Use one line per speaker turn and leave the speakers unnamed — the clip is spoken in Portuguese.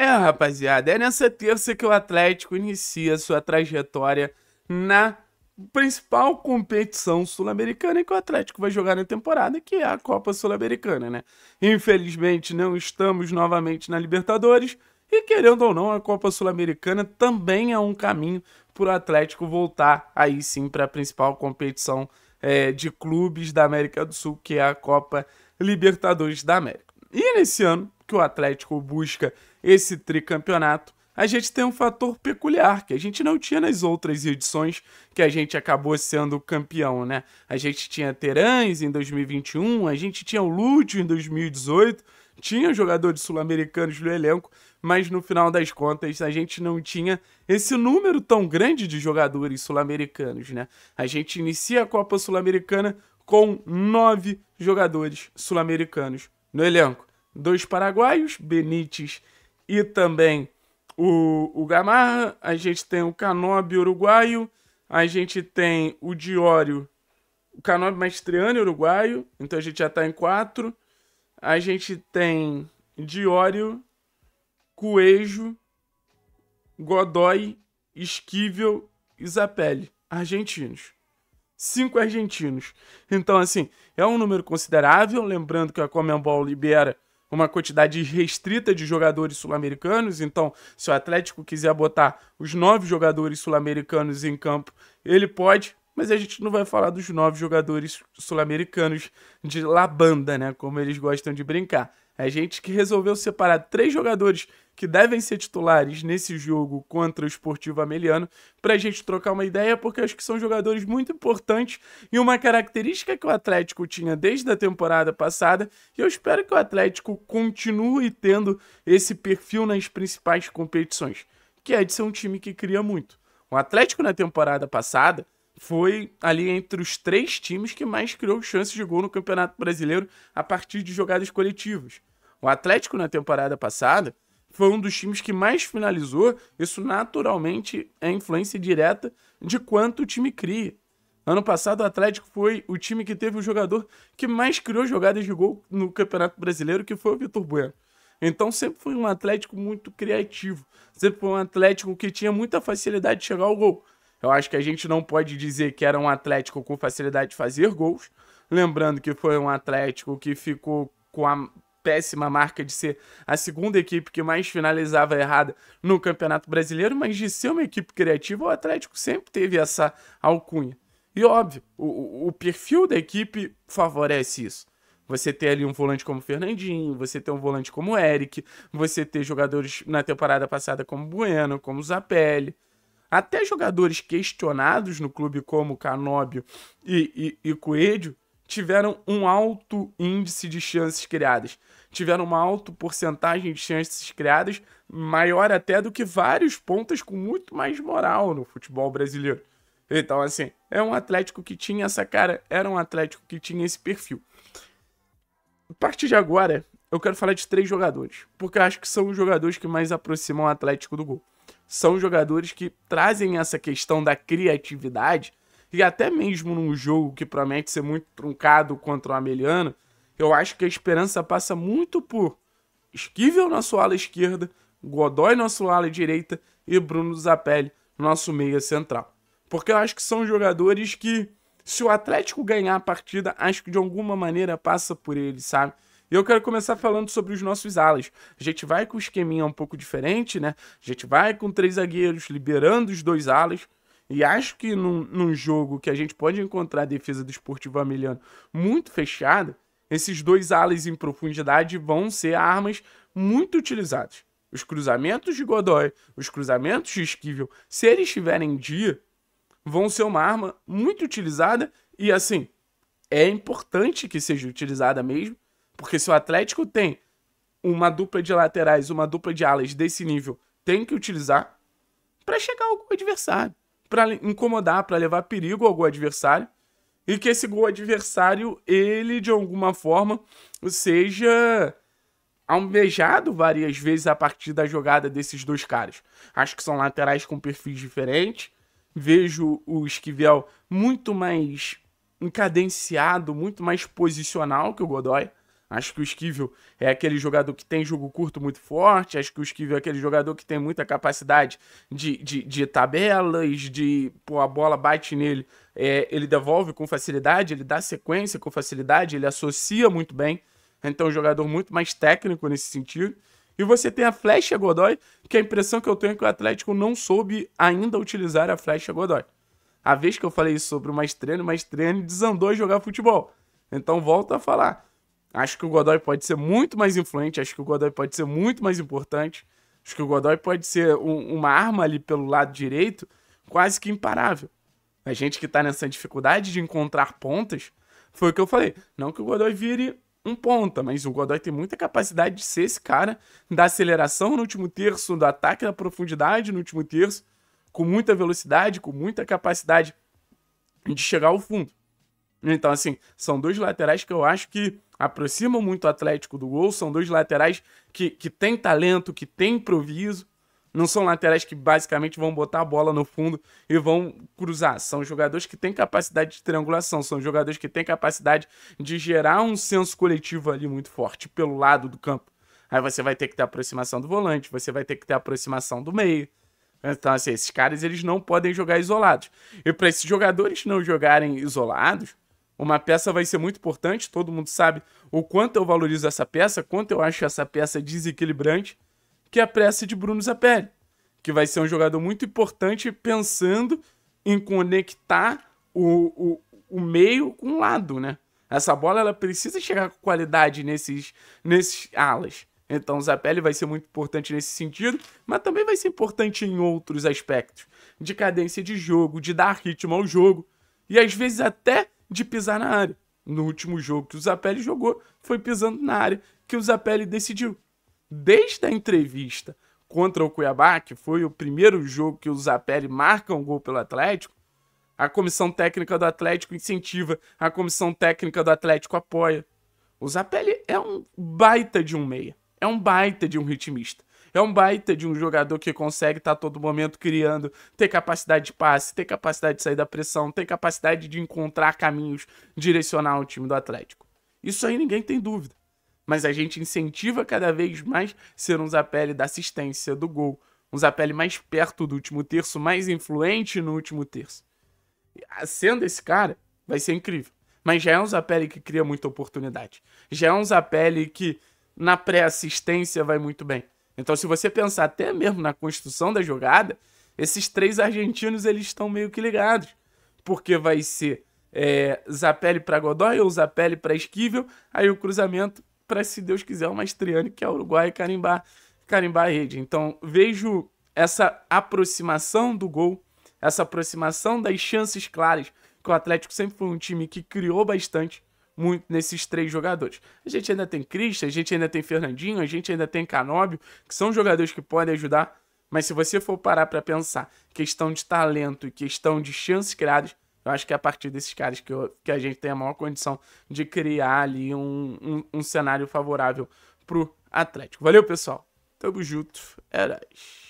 É, rapaziada, é nessa terça que o Atlético inicia sua trajetória na principal competição sul-americana que o Atlético vai jogar na temporada, que é a Copa Sul-Americana, né? Infelizmente, não estamos novamente na Libertadores. E querendo ou não, a Copa Sul-Americana também é um caminho para o Atlético voltar aí sim para a principal competição é, de clubes da América do Sul, que é a Copa Libertadores da América. E nesse ano, que o Atlético busca esse tricampeonato, a gente tem um fator peculiar que a gente não tinha nas outras edições que a gente acabou sendo campeão, né? A gente tinha Terãs em 2021, a gente tinha o Lúcio em 2018, tinha jogadores sul-americanos no elenco, mas no final das contas a gente não tinha esse número tão grande de jogadores sul-americanos, né? A gente inicia a Copa Sul-Americana com nove jogadores sul-americanos no elenco dois paraguaios, Benítez e também o, o Gamarra. A gente tem o Canobi uruguaio, a gente tem o Diório, o Canobi maestriano uruguaio, então a gente já está em quatro. A gente tem Diório, Cuejo, Godoy, Esquivel e Zapelli, argentinos cinco argentinos. Então, assim, é um número considerável. Lembrando que a Comembol libera uma quantidade restrita de jogadores sul-americanos. Então, se o Atlético quiser botar os nove jogadores sul-americanos em campo, ele pode. Mas a gente não vai falar dos nove jogadores sul-americanos de labanda, né? Como eles gostam de brincar. A gente que resolveu separar três jogadores que devem ser titulares nesse jogo contra o Esportivo Ameliano, para a gente trocar uma ideia, porque acho que são jogadores muito importantes e uma característica que o Atlético tinha desde a temporada passada, e eu espero que o Atlético continue tendo esse perfil nas principais competições, que é de ser um time que cria muito. O Atlético na temporada passada foi ali entre os três times que mais criou chances de gol no Campeonato Brasileiro a partir de jogadas coletivas. O Atlético, na temporada passada, foi um dos times que mais finalizou. Isso, naturalmente, é influência direta de quanto o time cria. Ano passado, o Atlético foi o time que teve o jogador que mais criou jogadas de gol no Campeonato Brasileiro, que foi o Vitor Bueno. Então, sempre foi um Atlético muito criativo. Sempre foi um Atlético que tinha muita facilidade de chegar ao gol. Eu acho que a gente não pode dizer que era um Atlético com facilidade de fazer gols. Lembrando que foi um Atlético que ficou com a péssima marca de ser a segunda equipe que mais finalizava errada no Campeonato Brasileiro, mas de ser uma equipe criativa, o Atlético sempre teve essa alcunha. E óbvio, o, o perfil da equipe favorece isso. Você ter ali um volante como Fernandinho, você ter um volante como Eric, você ter jogadores na temporada passada como Bueno, como Zapelli até jogadores questionados no clube como Canóbio e, e, e Coelho tiveram um alto índice de chances criadas. Tiveram uma alta porcentagem de chances criadas, maior até do que vários pontas com muito mais moral no futebol brasileiro. Então, assim, é um Atlético que tinha essa cara, era um Atlético que tinha esse perfil. A partir de agora, eu quero falar de três jogadores, porque eu acho que são os jogadores que mais aproximam o Atlético do gol são jogadores que trazem essa questão da criatividade. E até mesmo num jogo que promete ser muito truncado contra o Ameliano, eu acho que a esperança passa muito por Esquivel na sua ala esquerda, Godoy na sua ala direita e Bruno Zapelli nosso meia central. Porque eu acho que são jogadores que, se o Atlético ganhar a partida, acho que de alguma maneira passa por ele, sabe? E eu quero começar falando sobre os nossos alas. A gente vai com o esqueminha um pouco diferente, né? A gente vai com três zagueiros, liberando os dois alas. E acho que num, num jogo que a gente pode encontrar a defesa do Esportivo Ameliano muito fechada, esses dois alas em profundidade vão ser armas muito utilizadas. Os cruzamentos de Godoy, os cruzamentos de Esquivel, se eles estiverem em dia, vão ser uma arma muito utilizada e assim, é importante que seja utilizada mesmo, porque se o Atlético tem uma dupla de laterais, uma dupla de alas desse nível, tem que utilizar para chegar ao adversário, para incomodar, para levar perigo ao gol adversário. E que esse gol adversário, ele de alguma forma, seja almejado várias vezes a partir da jogada desses dois caras. Acho que são laterais com perfis diferentes. Vejo o Esquivel muito mais encadenciado, muito mais posicional que o Godoy. Acho que o Esquivel é aquele jogador que tem jogo curto muito forte. Acho que o Esquivel é aquele jogador que tem muita capacidade de, de, de tabelas, de. Pô, a bola bate nele, é, ele devolve com facilidade, ele dá sequência com facilidade, ele associa muito bem. Então, é um jogador muito mais técnico nesse sentido. E você tem a Flecha Godoy, que a impressão que eu tenho é que o Atlético não soube ainda utilizar a Flecha Godoy. A vez que eu falei sobre o treino, mais treino, desandou a jogar futebol. Então, volto a falar Acho que o Godoy pode ser muito mais influente, acho que o Godoy pode ser muito mais importante. Acho que o Godoy pode ser um, uma arma ali pelo lado direito quase que imparável. A gente que tá nessa dificuldade de encontrar pontas, foi o que eu falei. Não que o Godoy vire um ponta, mas o Godoy tem muita capacidade de ser esse cara da aceleração no último terço, do ataque na profundidade no último terço, com muita velocidade, com muita capacidade de chegar ao fundo. Então, assim, são dois laterais que eu acho que aproximam muito o Atlético do gol. São dois laterais que, que têm talento, que têm improviso. Não são laterais que basicamente vão botar a bola no fundo e vão cruzar. São jogadores que têm capacidade de triangulação, são jogadores que têm capacidade de gerar um senso coletivo ali muito forte pelo lado do campo. Aí você vai ter que ter aproximação do volante, você vai ter que ter aproximação do meio. Então, assim, esses caras eles não podem jogar isolados. E para esses jogadores não jogarem isolados, uma peça vai ser muito importante, todo mundo sabe o quanto eu valorizo essa peça, quanto eu acho essa peça desequilibrante, que é a peça de Bruno Zapelli, que vai ser um jogador muito importante pensando em conectar o, o, o meio com o lado, né? Essa bola ela precisa chegar com qualidade nesses, nesses alas. Então o Zapelli vai ser muito importante nesse sentido, mas também vai ser importante em outros aspectos. De cadência de jogo, de dar ritmo ao jogo. E às vezes até de pisar na área. No último jogo que o Zapelli jogou, foi pisando na área que o Zapelli decidiu. Desde a entrevista contra o Cuiabá, que foi o primeiro jogo que o Zapelli marca um gol pelo Atlético, a comissão técnica do Atlético incentiva, a comissão técnica do Atlético apoia. O Zapelli é um baita de um meia, é um baita de um ritmista. É um baita de um jogador que consegue estar tá, a todo momento criando, ter capacidade de passe, ter capacidade de sair da pressão, ter capacidade de encontrar caminhos, direcionar o time do Atlético. Isso aí ninguém tem dúvida. Mas a gente incentiva cada vez mais ser um Zapelli da assistência, do gol. Um Zapelli mais perto do último terço, mais influente no último terço. Ah, sendo esse cara, vai ser incrível. Mas já é um Zapelli que cria muita oportunidade. Já é um Zapelli que na pré-assistência vai muito bem. Então, se você pensar até mesmo na construção da jogada, esses três argentinos eles estão meio que ligados. Porque vai ser é, Zapelli para Godoy ou Zapelli para Esquivel, aí o cruzamento para, se Deus quiser, o Mastriani, que é Uruguai, carimbar, carimbar a rede. Então, vejo essa aproximação do gol, essa aproximação das chances claras, que o Atlético sempre foi um time que criou bastante, muito nesses três jogadores. A gente ainda tem Christian, a gente ainda tem Fernandinho, a gente ainda tem Canóbio, que são jogadores que podem ajudar. Mas se você for parar para pensar, questão de talento e questão de chances criadas, eu acho que é a partir desses caras que, eu, que a gente tem a maior condição de criar ali um, um, um cenário favorável pro Atlético. Valeu, pessoal. Tamo junto. É nóis.